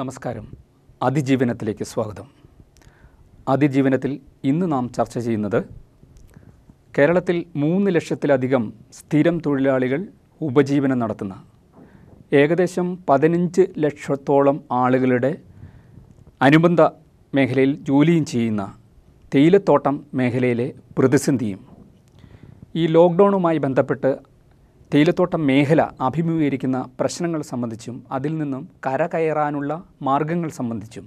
നമസ്കാരം അതിജീവനത്തിലേക്ക് സ്വാഗതം അതിജീവനത്തിൽ ഇന്ന് നാം ചർച്ച ചെയ്യുന്നത് കേരളത്തിൽ മൂന്ന് ലക്ഷത്തിലധികം സ്ഥിരം തൊഴിലാളികൾ ഉപജീവനം നടത്തുന്ന ഏകദേശം പതിനഞ്ച് ലക്ഷത്തോളം ആളുകളുടെ അനുബന്ധ മേഖലയിൽ ജോലിയും ചെയ്യുന്ന തേയിലത്തോട്ടം മേഖലയിലെ പ്രതിസന്ധിയും ഈ ലോക്ക്ഡൗണുമായി ബന്ധപ്പെട്ട് തേയിലത്തോട്ടം മേഖല അഭിമുഖീകരിക്കുന്ന പ്രശ്നങ്ങൾ സംബന്ധിച്ചും അതിൽ നിന്നും കരകയറാനുള്ള മാർഗങ്ങൾ സംബന്ധിച്ചും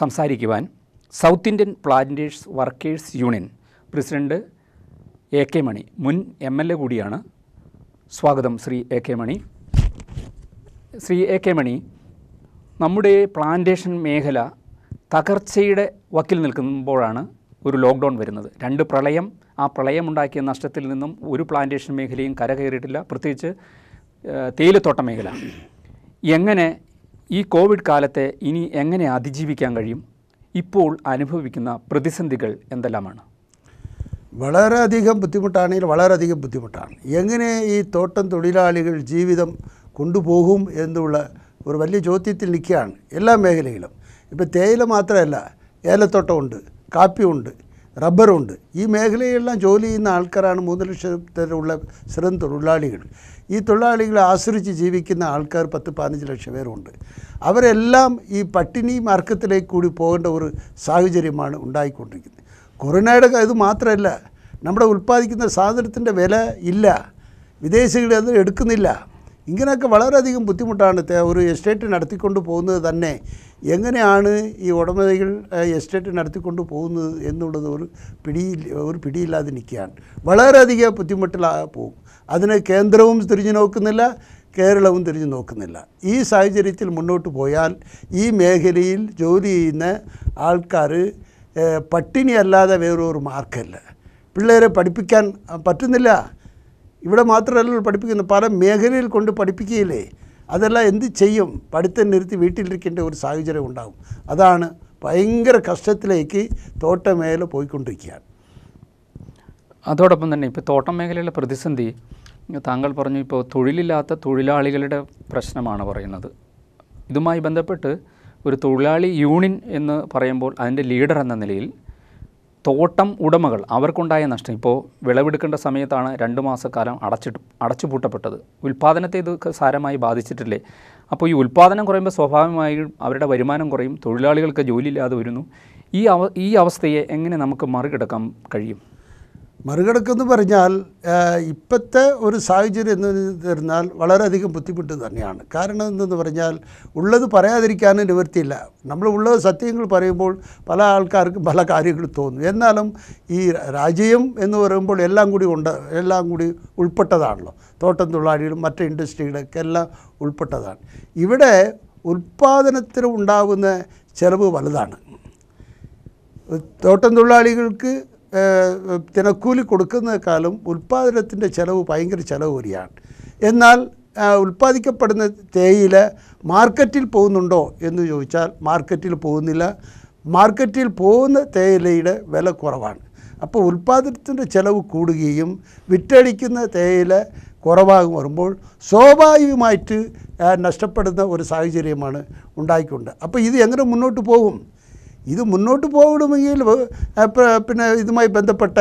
സംസാരിക്കുവാൻ South Indian planters workers union president A K Mani മുൻ എം എൽ എ കൂടിയാണ് സ്വാഗതം Shri A K Mani Shri A K Mani നമ്മുടെ പ്ലാന്റേഷൻ മേഖല തകർച്ചയുടെ വക്കിൽ നിൽക്കുമ്പോഴാണ് ഒരു ലോക്ക്ഡൗൺ വരുന്നത് രണ്ട് പ്രളയം ആ പ്രളയമുണ്ടാക്കിയ നഷ്ടത്തിൽ നിന്നും ഒരു പ്ലാന്റേഷൻ മേഖലയും കരകയറിയിട്ടില്ല പ്രത്യേകിച്ച് തേയിലത്തോട്ട മേഖല എങ്ങനെ ഈ കോവിഡ് കാലത്തെ ഇനി എങ്ങനെ അതിജീവിക്കാൻ കഴിയും ഇപ്പോൾ അനുഭവിക്കുന്ന പ്രതിസന്ധികൾ എന്തെല്ലാമാണ് വളരെയധികം ബുദ്ധിമുട്ടാണെങ്കിൽ വളരെയധികം ബുദ്ധിമുട്ടാണ് എങ്ങനെ ഈ തോട്ടം തൊഴിലാളികൾ ജീവിതം കൊണ്ടുപോകും എന്നുള്ള ഒരു വലിയ ചോദ്യത്തിൽ നിൽക്കുകയാണ് എല്ലാ മേഖലയിലും ഇപ്പോൾ തേയില മാത്രമല്ല ഏലത്തോട്ടമുണ്ട് കാപ്പിയുണ്ട് റബ്ബറുണ്ട് ഈ മേഖലയിലെല്ലാം ജോലി ചെയ്യുന്ന ആൾക്കാരാണ് മൂന്ന് ലക്ഷത്തിലുള്ള സ്ഥിരം തൊഴിലാളികൾ ഈ തൊഴിലാളികളെ ആശ്രയിച്ച് ജീവിക്കുന്ന ആൾക്കാർ പത്ത് പതിനഞ്ച് ലക്ഷം പേരുണ്ട് അവരെല്ലാം ഈ പട്ടിണി മാർഗത്തിലേക്ക് കൂടി പോകേണ്ട ഒരു സാഹചര്യമാണ് ഉണ്ടായിക്കൊണ്ടിരിക്കുന്നത് കൊറോണയുടെ ഇത് മാത്രമല്ല നമ്മുടെ ഉൽപ്പാദിക്കുന്ന സാധനത്തിൻ്റെ വില ഇല്ല വിദേശികൾ അത് എടുക്കുന്നില്ല ഇങ്ങനെയൊക്കെ വളരെയധികം ബുദ്ധിമുട്ടാണ് ഒരു എസ്റ്റേറ്റ് നടത്തിക്കൊണ്ട് പോകുന്നത് തന്നെ എങ്ങനെയാണ് ഈ ഉടമകൾ എസ്റ്റേറ്റ് നടത്തിക്കൊണ്ട് പോകുന്നത് എന്നുള്ളത് ഒരു പിടിയിൽ ഒരു പിടിയില്ലാതെ നിൽക്കുകയാണ് വളരെയധികം ബുദ്ധിമുട്ടിലാ പോകും അതിന് കേന്ദ്രവും തിരിഞ്ഞു നോക്കുന്നില്ല കേരളവും തിരിഞ്ഞു നോക്കുന്നില്ല ഈ സാഹചര്യത്തിൽ മുന്നോട്ട് പോയാൽ ഈ മേഖലയിൽ ജോലി ചെയ്യുന്ന ആൾക്കാർ പട്ടിണിയല്ലാതെ വേറൊരു മാർക്കല്ല പിള്ളേരെ പഠിപ്പിക്കാൻ പറ്റുന്നില്ല ഇവിടെ മാത്രമല്ല പഠിപ്പിക്കുന്നത് പല മേഖലയിൽ കൊണ്ട് പഠിപ്പിക്കുകയില്ലേ അതെല്ലാം എന്ത് ചെയ്യും പഠിത്തം നിർത്തി വീട്ടിലിരിക്കേണ്ട ഒരു സാഹചര്യം ഉണ്ടാകും അതാണ് ഭയങ്കര കഷ്ടത്തിലേക്ക് തോട്ട മേഖല പോയിക്കൊണ്ടിരിക്കുകയാണ് അതോടൊപ്പം തന്നെ ഇപ്പോൾ തോട്ടം മേഖലയിലെ പ്രതിസന്ധി താങ്കൾ പറഞ്ഞു ഇപ്പോൾ തൊഴിലില്ലാത്ത തൊഴിലാളികളുടെ പ്രശ്നമാണ് പറയുന്നത് ഇതുമായി ബന്ധപ്പെട്ട് ഒരു തൊഴിലാളി യൂണിയൻ എന്ന് പറയുമ്പോൾ അതിൻ്റെ ലീഡർ എന്ന നിലയിൽ തോട്ടം ഉടമകൾ അവർക്കുണ്ടായ നഷ്ടം ഇപ്പോൾ വിളവെടുക്കേണ്ട സമയത്താണ് രണ്ട് മാസക്കാലം അടച്ചിട്ട് അടച്ചുപൂട്ടപ്പെട്ടത് ഉൽപ്പാദനത്തെ ഇത് സാരമായി ബാധിച്ചിട്ടില്ലേ അപ്പോൾ ഈ ഉൽപ്പാദനം കുറയുമ്പോൾ സ്വാഭാവികമായും അവരുടെ വരുമാനം കുറയും തൊഴിലാളികൾക്ക് ജോലിയില്ലാതെ വരുന്നു ഈ അവ ഈ അവസ്ഥയെ എങ്ങനെ നമുക്ക് മറികടക്കാൻ കഴിയും മറികടക്കുമെന്ന് പറഞ്ഞാൽ ഇപ്പോഴത്തെ ഒരു സാഹചര്യം എന്ന് പറഞ്ഞാൽ വളരെയധികം ബുദ്ധിമുട്ട് തന്നെയാണ് കാരണം എന്തെന്ന് പറഞ്ഞാൽ ഉള്ളത് പറയാതിരിക്കാനും നിവൃത്തിയില്ല നമ്മൾ ഉള്ളത് സത്യങ്ങൾ പറയുമ്പോൾ പല ആൾക്കാർക്കും പല കാര്യങ്ങൾ തോന്നും എന്നാലും ഈ രാജ്യം എന്ന് പറയുമ്പോൾ എല്ലാം കൂടി ഉണ്ട് എല്ലാം കൂടി ഉൾപ്പെട്ടതാണല്ലോ തോട്ടം തൊഴിലാളികളും മറ്റ് ഇൻഡസ്ട്രികളൊക്കെ എല്ലാം ഉൾപ്പെട്ടതാണ് ഇവിടെ ഉൽപ്പാദനത്തിന് ഉണ്ടാകുന്ന ചിലവ് വലുതാണ് തോട്ടം തൊഴിലാളികൾക്ക് തിനക്കൂലി കൊടുക്കുന്നതിനേക്കാളും ഉൽപ്പാദനത്തിൻ്റെ ചിലവ് ഭയങ്കര ചിലവ് വരികയാണ് എന്നാൽ ഉൽപ്പാദിക്കപ്പെടുന്ന തേയില മാർക്കറ്റിൽ പോകുന്നുണ്ടോ എന്ന് ചോദിച്ചാൽ മാർക്കറ്റിൽ പോകുന്നില്ല മാർക്കറ്റിൽ പോകുന്ന തേയിലയുടെ വില കുറവാണ് അപ്പോൾ ഉൽപ്പാദനത്തിൻ്റെ ചിലവ് കൂടുകയും വിറ്റഴിക്കുന്ന തേയില കുറവാകും വരുമ്പോൾ സ്വാഭാവികമായിട്ട് നഷ്ടപ്പെടുന്ന ഒരു സാഹചര്യമാണ് ഉണ്ടായിക്കൊണ്ട് അപ്പോൾ ഇത് എങ്ങനെ മുന്നോട്ട് പോകും ഇത് മുന്നോട്ട് പോകണമെങ്കിൽ പിന്നെ ഇതുമായി ബന്ധപ്പെട്ട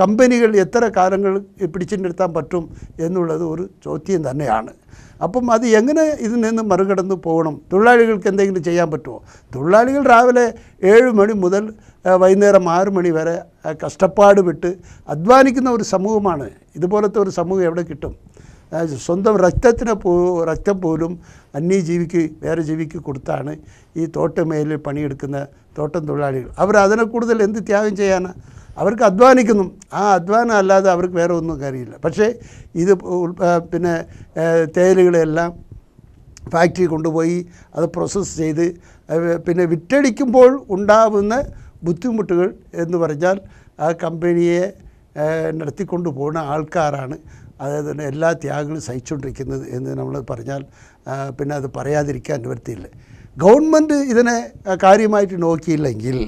കമ്പനികൾ എത്ര കാലങ്ങൾ പിടിച്ചു പറ്റും എന്നുള്ളത് ഒരു ചോദ്യം തന്നെയാണ് അപ്പം അത് എങ്ങനെ ഇതിൽ നിന്ന് മറികടന്ന് പോകണം തൊഴിലാളികൾക്ക് എന്തെങ്കിലും ചെയ്യാൻ പറ്റുമോ തൊഴിലാളികൾ രാവിലെ ഏഴ് മണി മുതൽ വൈകുന്നേരം ആറ് മണി വരെ കഷ്ടപ്പാട് വിട്ട് അധ്വാനിക്കുന്ന ഒരു സമൂഹമാണ് ഇതുപോലത്തെ ഒരു സമൂഹം എവിടെ കിട്ടും സ്വന്തം രക്തത്തിന് പോ രക്തം പോലും അന്യജീവിക്ക് ജീവിക്ക് വേറെ ജീവിക്ക് കൊടുത്താണ് ഈ തോട്ടമേൽ പണിയെടുക്കുന്ന തോട്ടം തൊഴിലാളികൾ അവർ അതിനെ കൂടുതൽ എന്ത് ത്യാഗം ചെയ്യാനാണ് അവർക്ക് അധ്വാനിക്കുന്നു ആ അധ്വാനം അല്ലാതെ അവർക്ക് വേറെ ഒന്നും കാര്യമില്ല പക്ഷേ ഇത് പിന്നെ തേലുകളെല്ലാം ഫാക്ടറി കൊണ്ടുപോയി അത് പ്രോസസ്സ് ചെയ്ത് പിന്നെ വിറ്റടിക്കുമ്പോൾ ഉണ്ടാവുന്ന ബുദ്ധിമുട്ടുകൾ എന്ന് പറഞ്ഞാൽ ആ കമ്പനിയെ നടത്തിക്കൊണ്ടു പോകുന്ന ആൾക്കാരാണ് അതായത് തന്നെ എല്ലാ ത്യാഗങ്ങളും സഹിച്ചുകൊണ്ടിരിക്കുന്നത് എന്ന് നമ്മൾ പറഞ്ഞാൽ പിന്നെ അത് പറയാതിരിക്കാൻ നിവൃത്തിയില്ല ഗവൺമെൻറ് ഇതിനെ കാര്യമായിട്ട് നോക്കിയില്ലെങ്കിൽ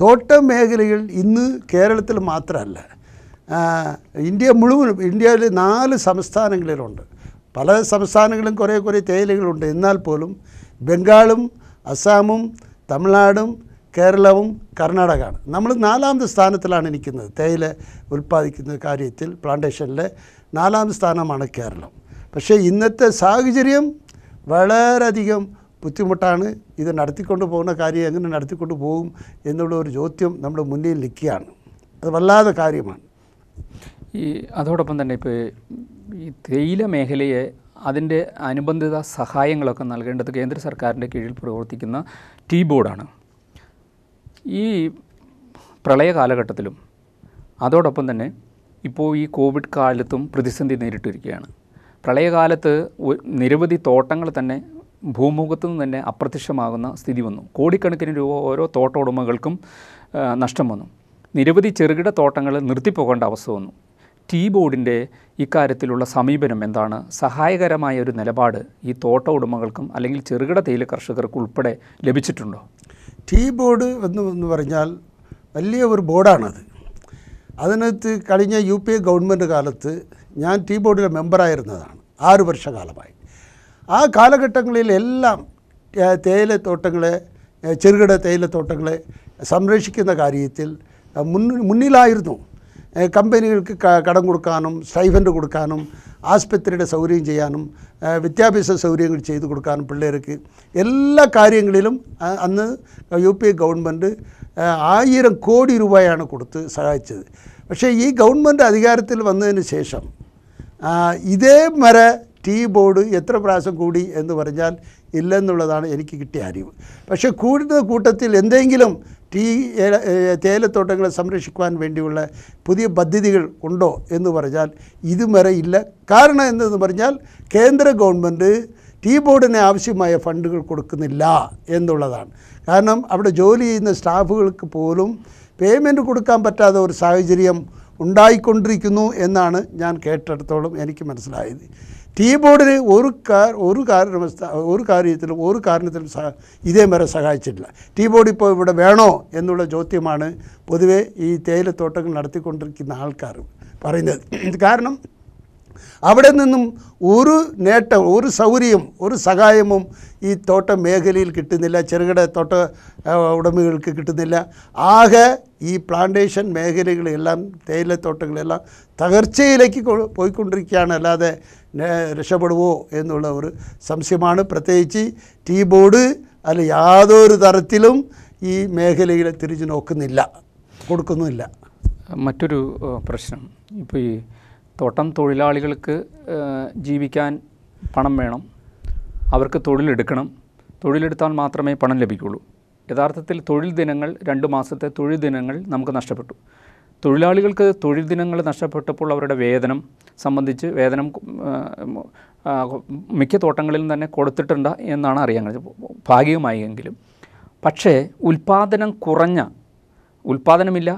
തോട്ടം മേഖലകൾ ഇന്ന് കേരളത്തിൽ മാത്രമല്ല ഇന്ത്യ മുഴുവനും ഇന്ത്യയിൽ നാല് സംസ്ഥാനങ്ങളിലുണ്ട് പല സംസ്ഥാനങ്ങളും കുറേ കുറേ തേയിലകളുണ്ട് എന്നാൽ പോലും ബംഗാളും അസ്സാമും തമിഴ്നാടും കേരളവും കർണാടകമാണ് നമ്മൾ നാലാമത് സ്ഥാനത്തിലാണ് നിൽക്കുന്നത് തേയില ഉൽപ്പാദിക്കുന്ന കാര്യത്തിൽ പ്ലാന്റേഷനിൽ നാലാമത് സ്ഥാനമാണ് കേരളം പക്ഷേ ഇന്നത്തെ സാഹചര്യം വളരെയധികം ബുദ്ധിമുട്ടാണ് ഇത് നടത്തിക്കൊണ്ട് പോകുന്ന കാര്യം എങ്ങനെ നടത്തിക്കൊണ്ട് പോകും എന്നുള്ള ഒരു ചോദ്യം നമ്മുടെ മുന്നിൽ നിൽക്കുകയാണ് അത് വല്ലാതെ കാര്യമാണ് ഈ അതോടൊപ്പം തന്നെ ഇപ്പോൾ ഈ തേയില മേഖലയെ അതിൻ്റെ അനുബന്ധിത സഹായങ്ങളൊക്കെ നൽകേണ്ടത് കേന്ദ്ര സർക്കാരിൻ്റെ കീഴിൽ പ്രവർത്തിക്കുന്ന ടീ ബോർഡാണ് ഈ പ്രളയ കാലഘട്ടത്തിലും അതോടൊപ്പം തന്നെ ഇപ്പോൾ ഈ കോവിഡ് കാലത്തും പ്രതിസന്ധി നേരിട്ടിരിക്കുകയാണ് പ്രളയകാലത്ത് നിരവധി തോട്ടങ്ങൾ തന്നെ ഭൂമുഖത്ത് നിന്ന് തന്നെ അപ്രത്യക്ഷമാകുന്ന സ്ഥിതി വന്നു കോടിക്കണക്കിന് രൂപ ഓരോ തോട്ട ഉടമകൾക്കും നഷ്ടം വന്നു നിരവധി ചെറുകിട തോട്ടങ്ങൾ നിർത്തിപ്പോകേണ്ട അവസ്ഥ വന്നു ടീ ബോർഡിൻ്റെ ഇക്കാര്യത്തിലുള്ള സമീപനം എന്താണ് സഹായകരമായ ഒരു നിലപാട് ഈ തോട്ട ഉടമകൾക്കും അല്ലെങ്കിൽ ചെറുകിട തേയില കർഷകർക്ക് ഉൾപ്പെടെ ലഭിച്ചിട്ടുണ്ടോ ടീ ബോർഡ് എന്ന് എന്ന് പറഞ്ഞാൽ വലിയ ഒരു ബോർഡാണത് അതിനകത്ത് കഴിഞ്ഞ യു പി എ ഗവൺമെൻറ് കാലത്ത് ഞാൻ ടീ ബോർഡിലെ മെമ്പറായിരുന്നതാണ് ആറ് വർഷകാലമായി ആ കാലഘട്ടങ്ങളിലെല്ലാം തേയിലത്തോട്ടങ്ങളെ ചെറുകിട തേയിലത്തോട്ടങ്ങളെ സംരക്ഷിക്കുന്ന കാര്യത്തിൽ മുന്നിലായിരുന്നു കമ്പനികൾക്ക് കടം കൊടുക്കാനും സ്റ്റൈഫൻഡ് കൊടുക്കാനും ആസ്പത്രിയുടെ സൗകര്യം ചെയ്യാനും വിദ്യാഭ്യാസ സൗകര്യങ്ങൾ ചെയ്തു കൊടുക്കാനും പിള്ളേർക്ക് എല്ലാ കാര്യങ്ങളിലും അന്ന് യു പി ഗവൺമെൻറ് ആയിരം കോടി രൂപയാണ് കൊടുത്ത് സഹായിച്ചത് പക്ഷേ ഈ ഗവൺമെൻറ് അധികാരത്തിൽ വന്നതിന് ശേഷം ഇതേ മര ടീ ബോർഡ് എത്ര പ്രാവശ്യം കൂടി എന്ന് പറഞ്ഞാൽ ഇല്ലെന്നുള്ളതാണ് എനിക്ക് കിട്ടിയ അറിവ് പക്ഷേ കൂടുന്ന കൂട്ടത്തിൽ എന്തെങ്കിലും ടീ തേയിലത്തോട്ടങ്ങളെ സംരക്ഷിക്കുവാൻ വേണ്ടിയുള്ള പുതിയ പദ്ധതികൾ ഉണ്ടോ എന്ന് പറഞ്ഞാൽ ഇതുവരെ ഇല്ല കാരണം എന്തെന്ന് പറഞ്ഞാൽ കേന്ദ്ര ഗവൺമെൻറ് ടീ ബോർഡിന് ആവശ്യമായ ഫണ്ടുകൾ കൊടുക്കുന്നില്ല എന്നുള്ളതാണ് കാരണം അവിടെ ജോലി ചെയ്യുന്ന സ്റ്റാഫുകൾക്ക് പോലും പേയ്മെൻറ്റ് കൊടുക്കാൻ പറ്റാത്ത ഒരു സാഹചര്യം ഉണ്ടായിക്കൊണ്ടിരിക്കുന്നു എന്നാണ് ഞാൻ കേട്ടിടത്തോളം എനിക്ക് മനസ്സിലായത് ടീ ബോർഡിന് ഒരു കാർ ഒരു കാരണവസ്ഥ ഒരു കാര്യത്തിലും ഒരു കാരണത്തിലും സഹ ഇതേവരെ സഹായിച്ചിട്ടില്ല ടീ ബോർഡ് ഇപ്പോൾ ഇവിടെ വേണോ എന്നുള്ള ചോദ്യമാണ് പൊതുവേ ഈ തേയിലത്തോട്ടങ്ങൾ നടത്തിക്കൊണ്ടിരിക്കുന്ന ആൾക്കാർ പറയുന്നത് കാരണം അവിടെ നിന്നും ഒരു നേട്ടം ഒരു സൗകര്യം ഒരു സഹായവും ഈ തോട്ട മേഖലയിൽ കിട്ടുന്നില്ല ചെറുകിട തോട്ട ഉടമകൾക്ക് കിട്ടുന്നില്ല ആകെ ഈ പ്ലാന്റേഷൻ മേഖലകളെല്ലാം തേയിലത്തോട്ടങ്ങളെല്ലാം തകർച്ചയിലേക്ക് പോയിക്കൊണ്ടിരിക്കുകയാണ് അല്ലാതെ രക്ഷപ്പെടുവോ എന്നുള്ള ഒരു സംശയമാണ് പ്രത്യേകിച്ച് ടീ ബോർഡ് അല്ല യാതൊരു തരത്തിലും ഈ മേഖലയിലെ തിരിച്ചു നോക്കുന്നില്ല കൊടുക്കുന്നുമില്ല മറ്റൊരു പ്രശ്നം ഇപ്പോൾ ഈ തോട്ടം തൊഴിലാളികൾക്ക് ജീവിക്കാൻ പണം വേണം അവർക്ക് തൊഴിലെടുക്കണം തൊഴിലെടുത്താൽ മാത്രമേ പണം ലഭിക്കുള്ളൂ യഥാർത്ഥത്തിൽ തൊഴിൽ ദിനങ്ങൾ രണ്ട് മാസത്തെ തൊഴിൽ ദിനങ്ങൾ നമുക്ക് നഷ്ടപ്പെട്ടു തൊഴിലാളികൾക്ക് തൊഴിൽ ദിനങ്ങൾ നഷ്ടപ്പെട്ടപ്പോൾ അവരുടെ വേതനം സംബന്ധിച്ച് വേതനം മിക്ക തോട്ടങ്ങളിലും തന്നെ കൊടുത്തിട്ടുണ്ട് എന്നാണ് അറിയാൻ കഴിഞ്ഞത് ഭാഗികമായെങ്കിലും പക്ഷേ ഉൽപാദനം കുറഞ്ഞ ഉൽപാദനമില്ല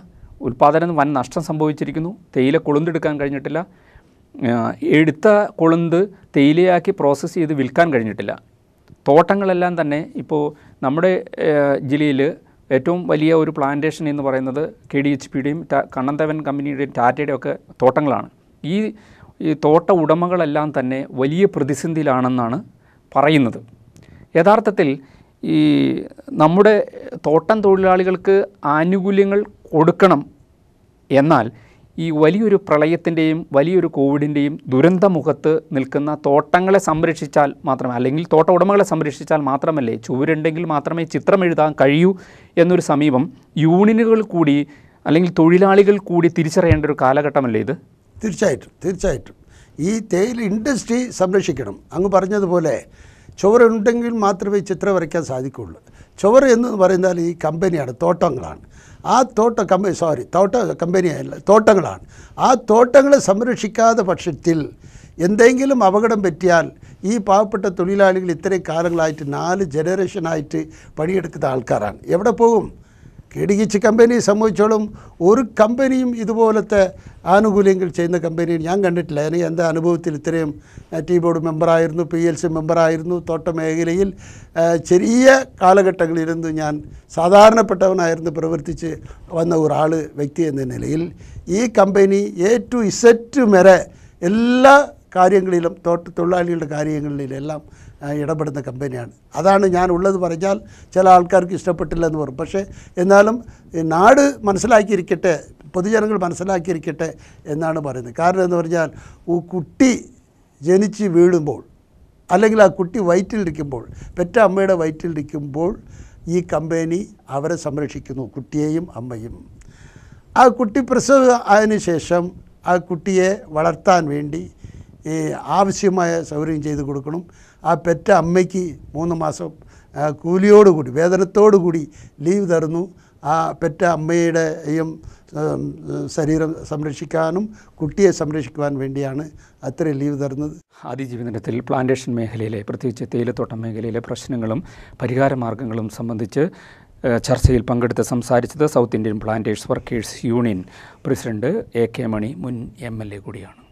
ഉൽപ്പാദനം വൻ നഷ്ടം സംഭവിച്ചിരിക്കുന്നു തേയില കൊളുന്തെടുക്കാൻ കഴിഞ്ഞിട്ടില്ല എടുത്ത കൊളുന്ത് തേയിലയാക്കി പ്രോസസ്സ് ചെയ്ത് വിൽക്കാൻ കഴിഞ്ഞിട്ടില്ല തോട്ടങ്ങളെല്ലാം തന്നെ ഇപ്പോൾ നമ്മുടെ ജില്ലയിൽ ഏറ്റവും വലിയ ഒരു പ്ലാന്റേഷൻ എന്ന് പറയുന്നത് കെ ഡി എച്ച് പിയുടെയും കണ്ണന്തവൻ കമ്പനിയുടെയും ടാറ്റയുടെയും ഒക്കെ തോട്ടങ്ങളാണ് ഈ ഈ തോട്ട ഉടമകളെല്ലാം തന്നെ വലിയ പ്രതിസന്ധിയിലാണെന്നാണ് പറയുന്നത് യഥാർത്ഥത്തിൽ ഈ നമ്മുടെ തോട്ടം തൊഴിലാളികൾക്ക് ആനുകൂല്യങ്ങൾ കൊടുക്കണം എന്നാൽ ഈ വലിയൊരു പ്രളയത്തിൻ്റെയും വലിയൊരു കോവിഡിൻ്റെയും ദുരന്തമുഖത്ത് നിൽക്കുന്ന തോട്ടങ്ങളെ സംരക്ഷിച്ചാൽ മാത്രമേ അല്ലെങ്കിൽ തോട്ട ഉടമകളെ സംരക്ഷിച്ചാൽ മാത്രമല്ലേ ചുവരുണ്ടെങ്കിൽ മാത്രമേ ചിത്രം എഴുതാൻ കഴിയൂ എന്നൊരു സമീപം യൂണിയനുകൾ കൂടി അല്ലെങ്കിൽ തൊഴിലാളികൾ കൂടി തിരിച്ചറിയേണ്ട ഒരു കാലഘട്ടമല്ലേ ഇത് തീർച്ചയായിട്ടും തീർച്ചയായിട്ടും ഈ തേയില ഇൻഡസ്ട്രി സംരക്ഷിക്കണം അങ്ങ് പറഞ്ഞതുപോലെ ചുവരുണ്ടെങ്കിൽ മാത്രമേ ചിത്രം വരയ്ക്കാൻ സാധിക്കുകയുള്ളൂ ചുവർ എന്ന് പറയുന്നാൽ ഈ കമ്പനിയാണ് തോട്ടങ്ങളാണ് ആ തോട്ട കമ്പനി സോറി തോട്ട കമ്പനിയല്ല തോട്ടങ്ങളാണ് ആ തോട്ടങ്ങളെ സംരക്ഷിക്കാതെ പക്ഷത്തിൽ എന്തെങ്കിലും അപകടം പറ്റിയാൽ ഈ പാവപ്പെട്ട തൊഴിലാളികൾ ഇത്രയും കാലങ്ങളായിട്ട് നാല് ജനറേഷനായിട്ട് പണിയെടുക്കുന്ന ആൾക്കാരാണ് എവിടെ പോകും കെ ഡി എച്ച് കമ്പനിയെ സംബന്ധിച്ചോളം ഒരു കമ്പനിയും ഇതുപോലത്തെ ആനുകൂല്യങ്ങൾ ചെയ്യുന്ന കമ്പനി ഞാൻ കണ്ടിട്ടില്ല അതിന് എൻ്റെ അനുഭവത്തിൽ ഇത്രയും ടി ബോർഡ് മെമ്പറായിരുന്നു പി എൽ സി മെമ്പറായിരുന്നു തോട്ട മേഖലയിൽ ചെറിയ കാലഘട്ടങ്ങളിലിരുന്ന് ഞാൻ സാധാരണപ്പെട്ടവനായിരുന്നു പ്രവർത്തിച്ച് വന്ന ഒരാൾ വ്യക്തി എന്ന നിലയിൽ ഈ കമ്പനി എ ടു ഇസറ്റ് വരെ എല്ലാ കാര്യങ്ങളിലും തോട്ട തൊഴിലാളികളുടെ കാര്യങ്ങളിലെല്ലാം ഇടപെടുന്ന കമ്പനിയാണ് അതാണ് ഞാൻ ഉള്ളത് പറഞ്ഞാൽ ചില ആൾക്കാർക്ക് ഇഷ്ടപ്പെട്ടില്ല എന്ന് പറയും പക്ഷേ എന്നാലും നാട് മനസ്സിലാക്കിയിരിക്കട്ടെ പൊതുജനങ്ങൾ മനസ്സിലാക്കിയിരിക്കട്ടെ എന്നാണ് പറയുന്നത് കാരണം എന്ന് പറഞ്ഞാൽ കുട്ടി ജനിച്ച് വീഴുമ്പോൾ അല്ലെങ്കിൽ ആ കുട്ടി വയറ്റിലിരിക്കുമ്പോൾ പെറ്റ അമ്മയുടെ വയറ്റിലിരിക്കുമ്പോൾ ഈ കമ്പനി അവരെ സംരക്ഷിക്കുന്നു കുട്ടിയെയും അമ്മയും ആ കുട്ടി പ്രസവ ആയതിനു ശേഷം ആ കുട്ടിയെ വളർത്താൻ വേണ്ടി ആവശ്യമായ സൗകര്യം ചെയ്തു കൊടുക്കണം ആ പെറ്റ അമ്മയ്ക്ക് മൂന്ന് മാസം കൂലിയോടുകൂടി വേതനത്തോടുകൂടി ലീവ് തരുന്നു ആ പെറ്റ അമ്മയുടെയും ശരീരം സംരക്ഷിക്കാനും കുട്ടിയെ സംരക്ഷിക്കുവാൻ വേണ്ടിയാണ് അത്രയും ലീവ് തരുന്നത് അതിജീവനത്തിൽ പ്ലാന്റേഷൻ മേഖലയിലെ പ്രത്യേകിച്ച് തേയിലത്തോട്ടം മേഖലയിലെ പ്രശ്നങ്ങളും മാർഗങ്ങളും സംബന്ധിച്ച് ചർച്ചയിൽ പങ്കെടുത്ത് സംസാരിച്ചത് South Indian planters workers union president A K Mani മുൻ എം എൽ എ കൂടിയാണ്